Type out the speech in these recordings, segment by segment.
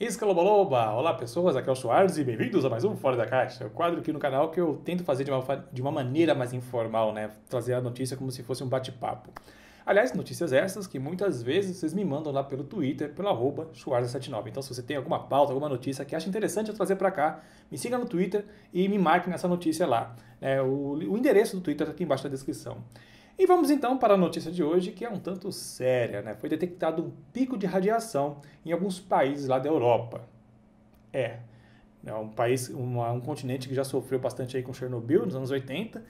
Escalobaloba! Olá pessoas, aqui é o Schwarz e bem-vindos a mais um Fora da Caixa, o quadro aqui no canal que eu tento fazer de uma, de uma maneira mais informal, né? Trazer a notícia como se fosse um bate-papo. Aliás, notícias essas que muitas vezes vocês me mandam lá pelo Twitter, pelo arroba 79 Então se você tem alguma pauta, alguma notícia que acha interessante eu trazer para cá, me siga no Twitter e me marque nessa notícia lá. É, o, o endereço do Twitter tá aqui embaixo na descrição. E vamos então para a notícia de hoje, que é um tanto séria, né? Foi detectado um pico de radiação em alguns países lá da Europa. É, é um país, uma, um continente que já sofreu bastante aí com Chernobyl nos anos 80,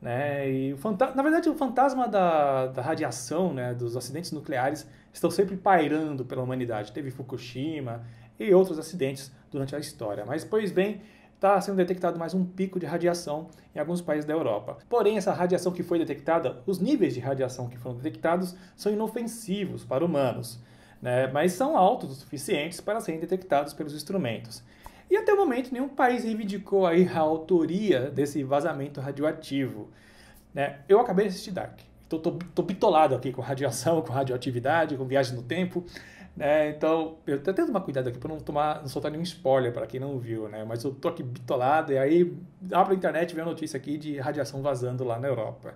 né? E o na verdade, o fantasma da, da radiação, né, dos acidentes nucleares, estão sempre pairando pela humanidade. Teve Fukushima e outros acidentes durante a história. Mas, pois bem, está sendo detectado mais um pico de radiação em alguns países da Europa. Porém, essa radiação que foi detectada, os níveis de radiação que foram detectados são inofensivos para humanos, né? mas são altos o suficientes para serem detectados pelos instrumentos. E até o momento, nenhum país reivindicou aí a autoria desse vazamento radioativo. Né? Eu acabei de assistir Dark. Estou bitolado aqui com radiação, com radioatividade, com viagem no tempo. Né? Então, eu até tenho que tomar cuidado aqui para não tomar, não soltar nenhum spoiler para quem não viu, né? Mas eu tô aqui bitolado e aí abro a internet e vê a notícia aqui de radiação vazando lá na Europa.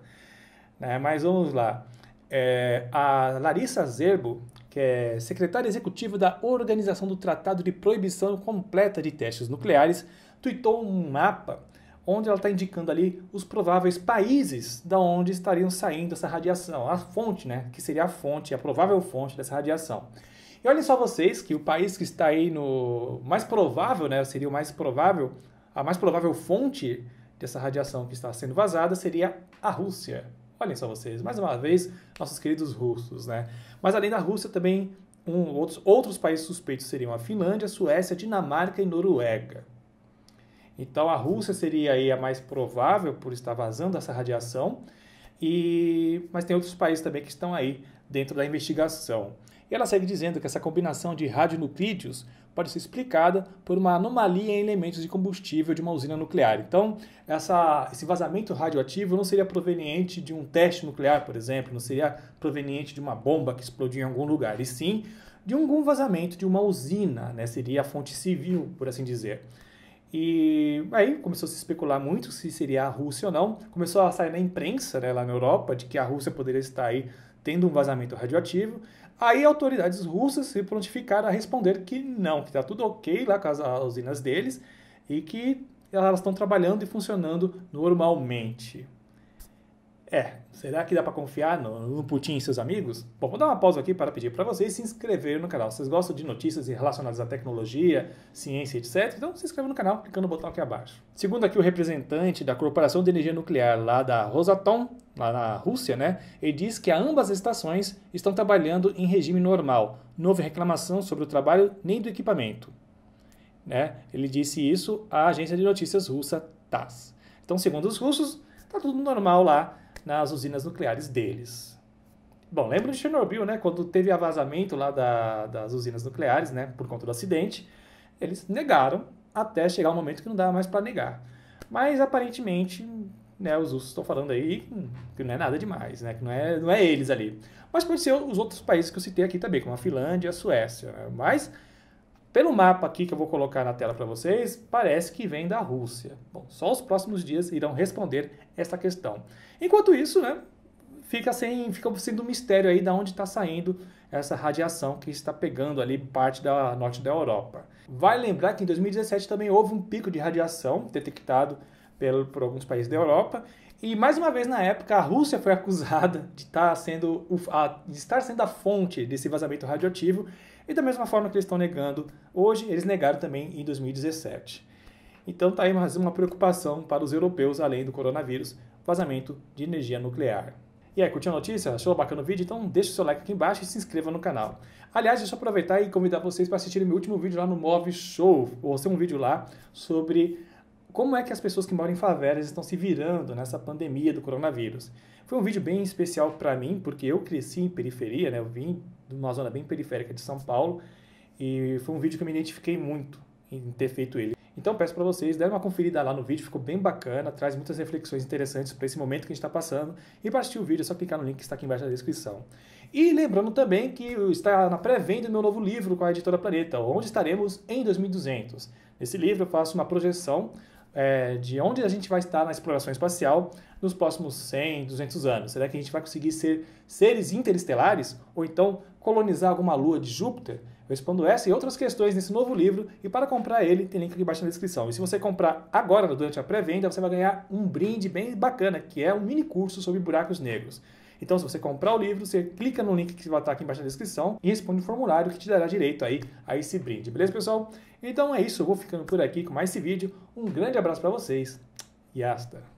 Né? Mas vamos lá. É, a Larissa Zerbo, que é secretária executiva da Organização do Tratado de Proibição Completa de Testes Nucleares, tweetou um mapa onde ela está indicando ali os prováveis países da onde estariam saindo essa radiação, a fonte, né, que seria a fonte, a provável fonte dessa radiação. E olhem só vocês que o país que está aí no mais provável, né, seria o mais provável, a mais provável fonte dessa radiação que está sendo vazada seria a Rússia. Olhem só vocês, mais uma vez, nossos queridos russos, né? Mas além da Rússia também um, outros, outros países suspeitos seriam a Finlândia, Suécia, Dinamarca e Noruega. Então a Rússia seria aí a mais provável por estar vazando essa radiação, e mas tem outros países também que estão aí dentro da investigação. E ela segue dizendo que essa combinação de radionuclídeos pode ser explicada por uma anomalia em elementos de combustível de uma usina nuclear. Então, essa, esse vazamento radioativo não seria proveniente de um teste nuclear, por exemplo, não seria proveniente de uma bomba que explodiu em algum lugar, e sim de algum vazamento de uma usina, né? seria a fonte civil, por assim dizer. E aí começou a se especular muito se seria a Rússia ou não. Começou a sair na imprensa, né, lá na Europa, de que a Rússia poderia estar aí tendo um vazamento radioativo. Aí autoridades russas se prontificaram a responder que não, que está tudo ok lá com as usinas deles e que elas estão trabalhando e funcionando normalmente. É, será que dá para confiar no, no, Putin e seus amigos? Bom, vou dar uma pausa aqui para pedir para vocês se inscreverem no canal. Vocês gostam de notícias relacionadas à tecnologia, ciência, etc? Então se inscreva no canal clicando no botão aqui abaixo. Segundo aqui o representante da Corporação de Energia Nuclear lá da Rosatom, lá na Rússia, né? Ele diz que ambas estações estão trabalhando em regime normal. Não houve reclamação sobre o trabalho nem do equipamento. Né? Ele disse isso à agência de notícias russa TASS. Então, segundo os russos, está tudo normal lá nas usinas nucleares deles. Bom, lembra de Chernobyl, né? Quando teve a vazamento lá da, das usinas nucleares, né? Por conta do acidente, eles negaram até chegar um momento que não dava mais para negar. Mas aparentemente, né? Os russos estão falando aí que não é nada demais, né? Que não é, não é eles ali. Mas pode ser os outros países que eu citei aqui também, como a Finlândia, a Suécia. Né? Mas pelo mapa aqui que eu vou colocar na tela para vocês, parece que vem da Rússia. Bom, só os próximos dias irão responder essa questão. Enquanto isso, né, fica, sem, fica sendo um mistério aí de onde está saindo essa radiação que está pegando ali parte da norte da Europa. Vai lembrar que em 2017 também houve um pico de radiação detectado pelo, por alguns países da Europa e mais uma vez na época a Rússia foi acusada de estar tá sendo, de estar sendo a fonte desse vazamento radioativo e da mesma forma que eles estão negando hoje, eles negaram também em 2017. Então está aí mais uma preocupação para os europeus além do coronavírus, vazamento de energia nuclear. E aí, curtiu a notícia? Achou bacana o vídeo? Então deixa o seu like aqui embaixo e se inscreva no canal. Aliás, deixa eu aproveitar e convidar vocês para assistirem meu último vídeo lá no Move Show. Vou ser um vídeo lá sobre como é que as pessoas que moram em favelas estão se virando nessa pandemia do coronavírus. Foi um vídeo bem especial para mim, porque eu cresci em periferia, né? Eu vim de uma zona bem periférica de São Paulo e foi um vídeo que eu me identifiquei muito em ter feito ele. Então peço para vocês deram uma conferida lá no vídeo, ficou bem bacana, traz muitas reflexões interessantes para esse momento que a gente está passando. E para assistir o vídeo é só clicar no link que está aqui embaixo na descrição. E lembrando também que está na pré-venda meu novo livro com a editora Planeta, onde estaremos em 2200. Nesse livro eu faço uma projeção é, de onde a gente vai estar na exploração espacial nos próximos 100, 200 anos. Será que a gente vai conseguir ser seres interestelares ou então colonizar alguma lua de Júpiter? Eu respondo essa e outras questões nesse novo livro e para comprar ele tem link aqui embaixo na descrição. E se você comprar agora durante a pré-venda, você vai ganhar um brinde bem bacana, que é um mini curso sobre buracos negros. Então, se você comprar o livro, você clica no link que vai estar aqui embaixo na descrição e responde o formulário que te dará direito aí a esse brinde. Beleza, pessoal? Então é isso, eu vou ficando por aqui com mais esse vídeo. Um grande abraço para vocês e hasta!